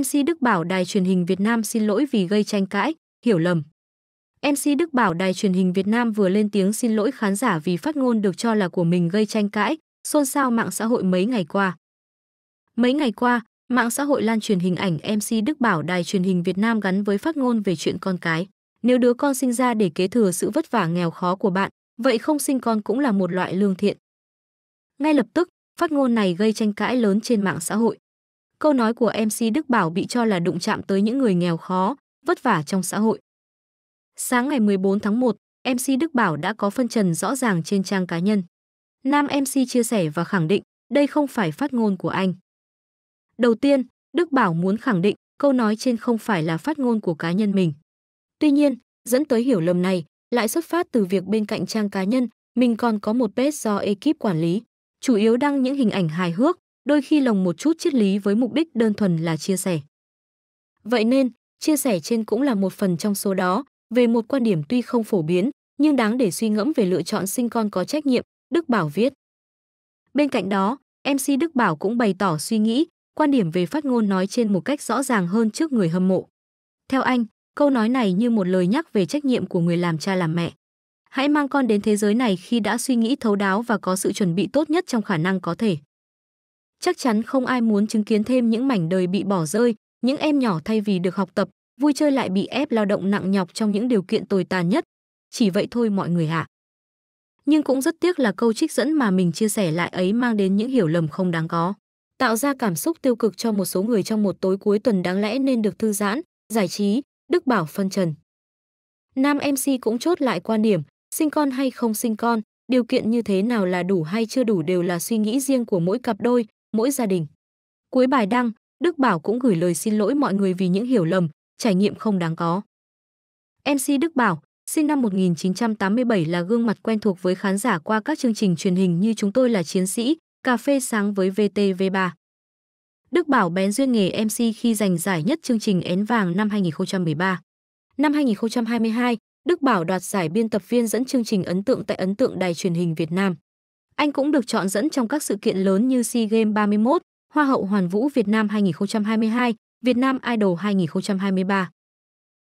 MC Đức Bảo Đài truyền hình Việt Nam xin lỗi vì gây tranh cãi, hiểu lầm. MC Đức Bảo Đài truyền hình Việt Nam vừa lên tiếng xin lỗi khán giả vì phát ngôn được cho là của mình gây tranh cãi, xôn xao mạng xã hội mấy ngày qua. Mấy ngày qua, mạng xã hội lan truyền hình ảnh MC Đức Bảo Đài truyền hình Việt Nam gắn với phát ngôn về chuyện con cái. Nếu đứa con sinh ra để kế thừa sự vất vả nghèo khó của bạn, vậy không sinh con cũng là một loại lương thiện. Ngay lập tức, phát ngôn này gây tranh cãi lớn trên mạng xã hội câu nói của MC Đức Bảo bị cho là đụng chạm tới những người nghèo khó, vất vả trong xã hội. Sáng ngày 14 tháng 1, MC Đức Bảo đã có phân trần rõ ràng trên trang cá nhân. Nam MC chia sẻ và khẳng định đây không phải phát ngôn của anh. Đầu tiên, Đức Bảo muốn khẳng định câu nói trên không phải là phát ngôn của cá nhân mình. Tuy nhiên, dẫn tới hiểu lầm này lại xuất phát từ việc bên cạnh trang cá nhân, mình còn có một page do ekip quản lý, chủ yếu đăng những hình ảnh hài hước, đôi khi lồng một chút triết lý với mục đích đơn thuần là chia sẻ. Vậy nên, chia sẻ trên cũng là một phần trong số đó, về một quan điểm tuy không phổ biến, nhưng đáng để suy ngẫm về lựa chọn sinh con có trách nhiệm, Đức Bảo viết. Bên cạnh đó, MC Đức Bảo cũng bày tỏ suy nghĩ, quan điểm về phát ngôn nói trên một cách rõ ràng hơn trước người hâm mộ. Theo anh, câu nói này như một lời nhắc về trách nhiệm của người làm cha làm mẹ. Hãy mang con đến thế giới này khi đã suy nghĩ thấu đáo và có sự chuẩn bị tốt nhất trong khả năng có thể chắc chắn không ai muốn chứng kiến thêm những mảnh đời bị bỏ rơi, những em nhỏ thay vì được học tập, vui chơi lại bị ép lao động nặng nhọc trong những điều kiện tồi tàn nhất. Chỉ vậy thôi mọi người ạ. Nhưng cũng rất tiếc là câu trích dẫn mà mình chia sẻ lại ấy mang đến những hiểu lầm không đáng có, tạo ra cảm xúc tiêu cực cho một số người trong một tối cuối tuần đáng lẽ nên được thư giãn, giải trí, Đức Bảo phân trần. Nam MC cũng chốt lại quan điểm, sinh con hay không sinh con, điều kiện như thế nào là đủ hay chưa đủ đều là suy nghĩ riêng của mỗi cặp đôi, mỗi gia đình. Cuối bài đăng, Đức Bảo cũng gửi lời xin lỗi mọi người vì những hiểu lầm, trải nghiệm không đáng có. MC Đức Bảo, sinh năm 1987 là gương mặt quen thuộc với khán giả qua các chương trình truyền hình như Chúng tôi là chiến sĩ, Cà phê sáng với VTV3. Đức Bảo bén duyên nghề MC khi giành giải nhất chương trình Én Vàng năm 2013. Năm 2022, Đức Bảo đoạt giải biên tập viên dẫn chương trình ấn tượng tại ấn tượng đài truyền hình Việt Nam. Anh cũng được chọn dẫn trong các sự kiện lớn như SEA Games 31, Hoa hậu Hoàn vũ Việt Nam 2022, Việt Nam Idol 2023.